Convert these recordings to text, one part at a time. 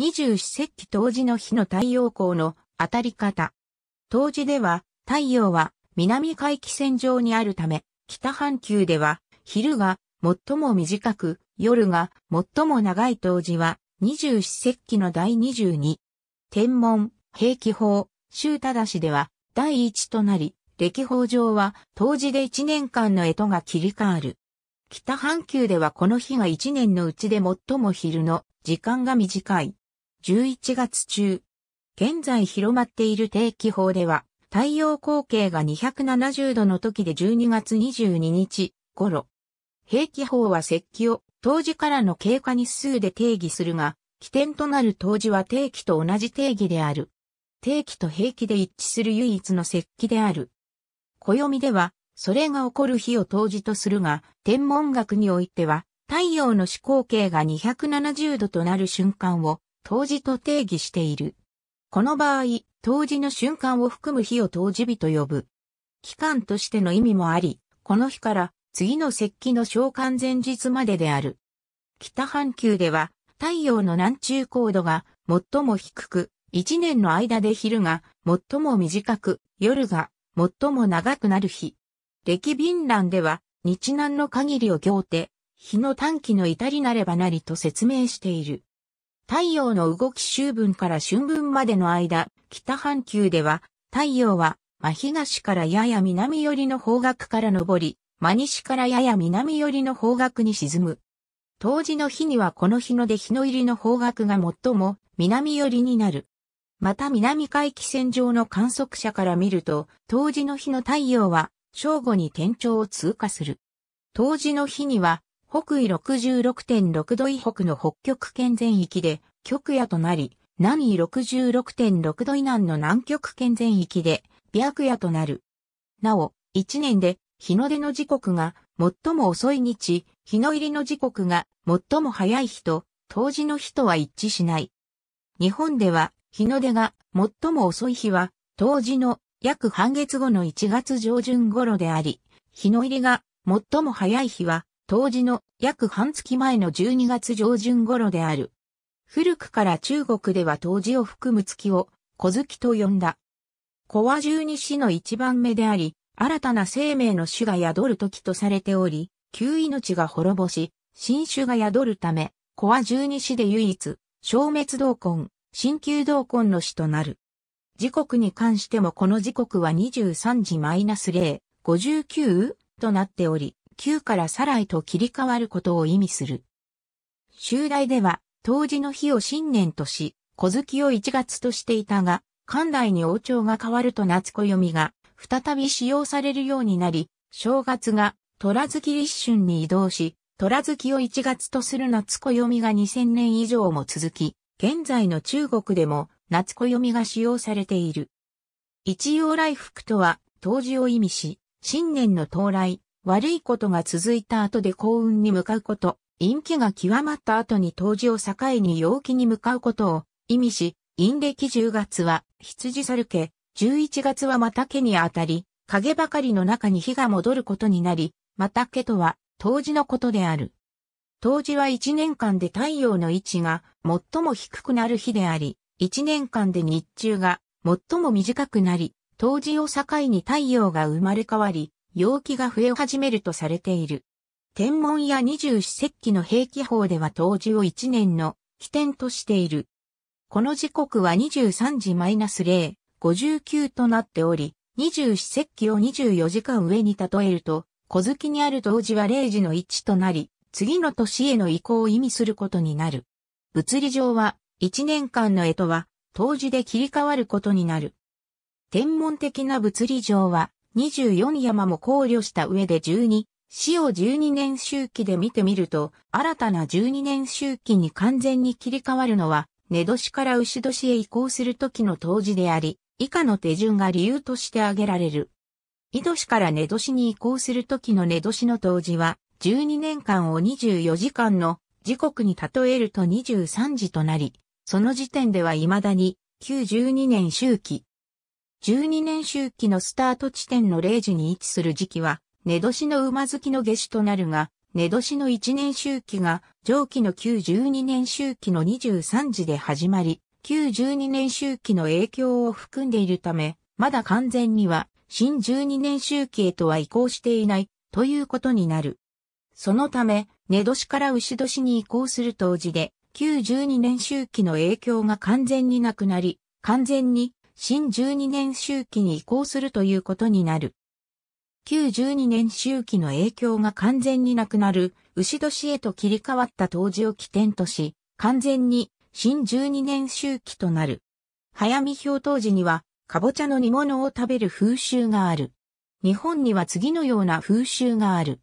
二十四節気冬至の日の太陽光の当たり方。冬至では、太陽は南海気線上にあるため、北半球では、昼が最も短く、夜が最も長い冬至は、二十四節気の第二十二。天文、平気法、周忠では、第一となり、歴法上は、冬至で一年間の干支が切り替わる。北半球ではこの日が一年のうちで最も昼の時間が短い。11月中。現在広まっている定期法では、太陽光景が270度の時で12月22日頃。平気法は石器を当時からの経過日数で定義するが、起点となる当時は定期と同じ定義である。定期と平気で一致する唯一の石器である。暦では、それが起こる日を当時とするが、天文学においては、太陽の始光景が270度となる瞬間を冬至と定義している。この場合、冬至の瞬間を含む日を当時日と呼ぶ。期間としての意味もあり、この日から次の石器の召喚前日までである。北半球では太陽の南中高度が最も低く、一年の間で昼が最も短く、夜が最も長くなる日。歴便欄では日南の限りを行て、日の短期の至りなればなりと説明している。太陽の動き秋分から春分までの間、北半球では、太陽は、真東からやや南寄りの方角から昇り、真西からやや南寄りの方角に沈む。冬至の日にはこの日の出日の入りの方角が最も南寄りになる。また南海気線上の観測者から見ると、冬至の日の太陽は正午に天頂を通過する。冬至の日には北緯66.6度以北の北極圏全域で極夜となり、南緯66.6度以南の南極圏全域で白夜となる。なお、1年で日の出の時刻が最も遅い日、日の入りの時刻が最も早い日と、冬至の日とは一致しない。日本では日の出が最も遅い日は、冬至の約半月後の1月上旬頃であり、日の入りが最も早い日は、当時の約半月前の12月上旬頃である。古くから中国では当時を含む月を小月と呼んだ。古和十二支の一番目であり、新たな生命の種が宿る時とされており、旧命が滅ぼし、新種が宿るため、古和十二支で唯一、消滅同根、新旧同根の死となる。時刻に関してもこの時刻は23時マイナス0、59となっており、旧からサライと切り替わることを意味する。襲来では、当時の日を新年とし、小月を1月としていたが、関内に王朝が変わると夏暦読みが、再び使用されるようになり、正月が、虎月立春に移動し、虎月を1月とする夏暦読みが2000年以上も続き、現在の中国でも夏暦読みが使用されている。一応来福とは、当時を意味し、新年の到来、悪いことが続いた後で幸運に向かうこと、陰気が極まった後に冬至を境に陽気に向かうことを意味し、陰暦10月は羊猿家、11月はまた家にあたり、影ばかりの中に火が戻ることになり、また家とは冬至のことである。冬至は1年間で太陽の位置が最も低くなる日であり、1年間で日中が最も短くなり、冬至を境に太陽が生まれ変わり、陽気が増え始めるとされている。天文や二十四節気の平気法では冬至を一年の起点としている。この時刻は23時マイナス0、59となっており、二十四節気を24時間上に例えると、小月にある冬至は0時の1となり、次の年への移行を意味することになる。物理上は、一年間の絵とは、冬至で切り替わることになる。天文的な物理上は、24山も考慮した上で12、死を12年周期で見てみると、新たな12年周期に完全に切り替わるのは、寝年から牛年へ移行する時の当時であり、以下の手順が理由として挙げられる。井年から寝年に移行する時の寝年の当時は、12年間を24時間の時刻に例えると23時となり、その時点では未だに、旧12年周期、12年周期のスタート地点の0時に位置する時期は、寝年の馬好きの下至となるが、寝年の1年周期が、上記の旧12年周期の23時で始まり、旧12年周期の影響を含んでいるため、まだ完全には、新12年周期へとは移行していない、ということになる。そのため、寝年から牛年に移行する当時で、旧12年周期の影響が完全になくなり、完全に新12年周期に移行するということになる。旧12年周期の影響が完全になくなる、牛年へと切り替わった当時を起点とし、完全に新12年周期となる。早見表当時には、かぼちゃの煮物を食べる風習がある。日本には次のような風習がある。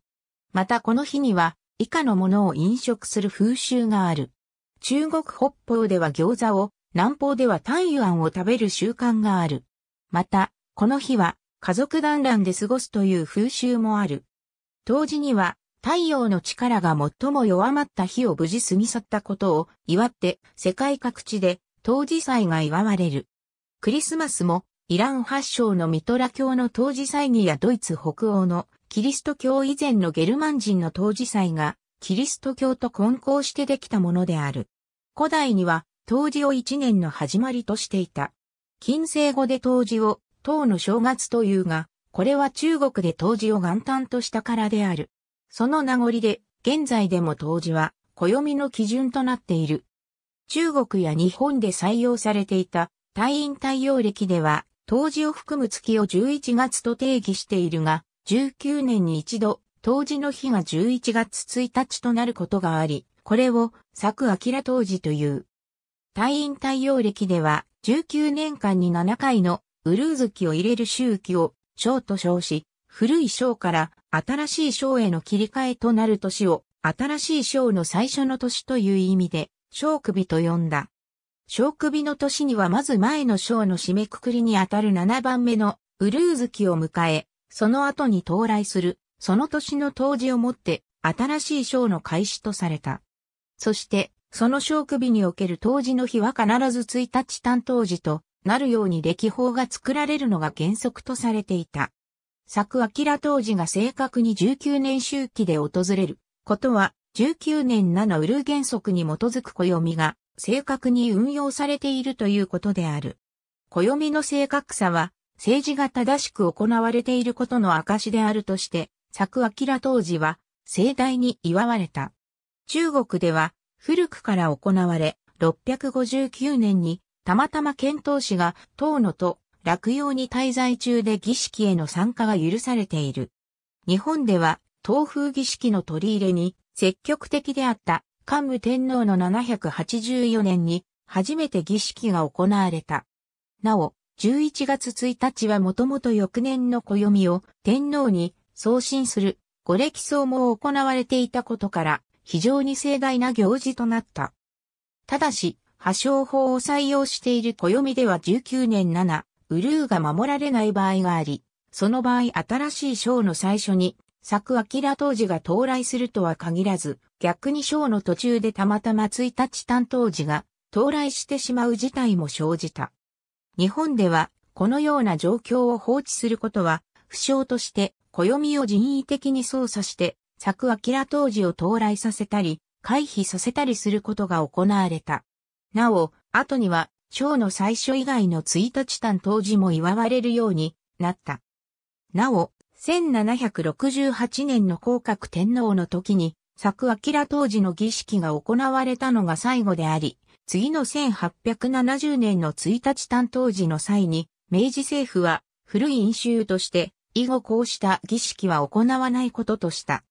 またこの日には、以下のものを飲食する風習がある。中国北方では餃子を、南方では単ンユアンを食べる習慣がある。また、この日は家族団らんで過ごすという風習もある。当時には太陽の力が最も弱まった日を無事過ぎ去ったことを祝って世界各地で当時祭が祝われる。クリスマスもイラン発祥のミトラ教の当時祭儀やドイツ北欧のキリスト教以前のゲルマン人の当時祭がキリスト教と混交してできたものである。古代には冬至を一年の始まりとしていた。近世語で冬至を、当の正月というが、これは中国で冬至を元旦としたからである。その名残で、現在でも冬至は、暦の基準となっている。中国や日本で採用されていた、大院太陽歴では、冬至を含む月を11月と定義しているが、19年に一度、冬至の日が11月1日となることがあり、これを、作明冬至という。隊員対応歴では、19年間に7回のウルーズキを入れる周期を章と称し、古い章から新しい章への切り替えとなる年を新しい章の最初の年という意味で章首と呼んだ。章首の年にはまず前の章の締めくくりにあたる7番目のウルーズキを迎え、その後に到来する、その年の当時をもって新しい章の開始とされた。そしてその小首における当時の日は必ず1日担当時となるように歴法が作られるのが原則とされていた。作明当時が正確に19年周期で訪れることは19年7ウル原則に基づく暦が正確に運用されているということである。暦の正確さは政治が正しく行われていることの証であるとして、作明当時は盛大に祝われた。中国では古くから行われ、659年にたまたま遣唐使が唐野と落葉に滞在中で儀式への参加が許されている。日本では東風儀式の取り入れに積極的であった桓武天皇の784年に初めて儀式が行われた。なお、11月1日はもともと翌年の暦を天皇に送信するご歴相も行われていたことから、非常に盛大な行事となった。ただし、破傷法を採用している暦では19年7、ウルーが守られない場合があり、その場合新しい章の最初に、作明当時が到来するとは限らず、逆に章の途中でたまたま1日担当時が到来してしまう事態も生じた。日本では、このような状況を放置することは、不詳として、暦を人為的に操作して、作明当時を到来させたり、回避させたりすることが行われた。なお、後には、蝶の最初以外の1日担当時も祝われるようになった。なお、1768年の降格天皇の時に、作明当時の儀式が行われたのが最後であり、次の1870年の1日担当時の際に、明治政府は古い飲酒として、以後こうした儀式は行わないこととした。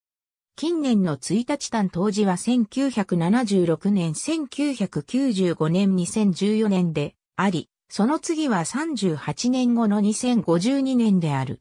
近年の1日単当時は1976年、1995年、2014年であり、その次は38年後の2052年である。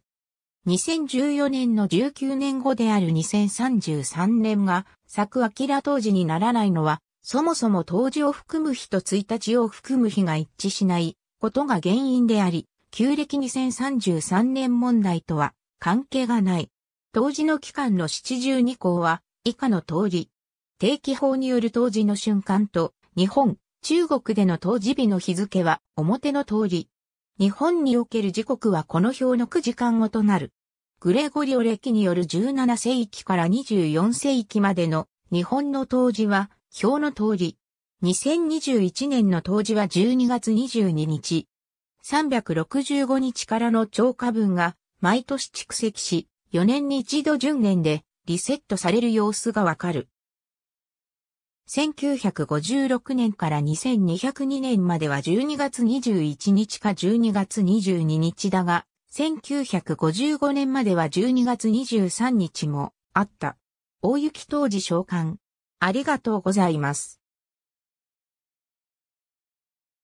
2014年の19年後である2033年が、作明当時にならないのは、そもそも当時を含む日と1日を含む日が一致しないことが原因であり、旧暦2033年問題とは関係がない。当時の期間の72項は、以下の通り。定期法による当時の瞬間と、日本、中国での当時日の日付は、表の通り。日本における時刻はこの表の9時間後となる。グレゴリオ歴による17世紀から24世紀までの日本の当時は表の通り。2021年の当時は12月22日。365日からの超過分が毎年蓄積し、4年に一度10年でリセットされる様子がわかる。1956年から2202年までは12月21日か12月22日だが、1955年までは12月23日もあった。大雪当時召喚。ありがとうございます。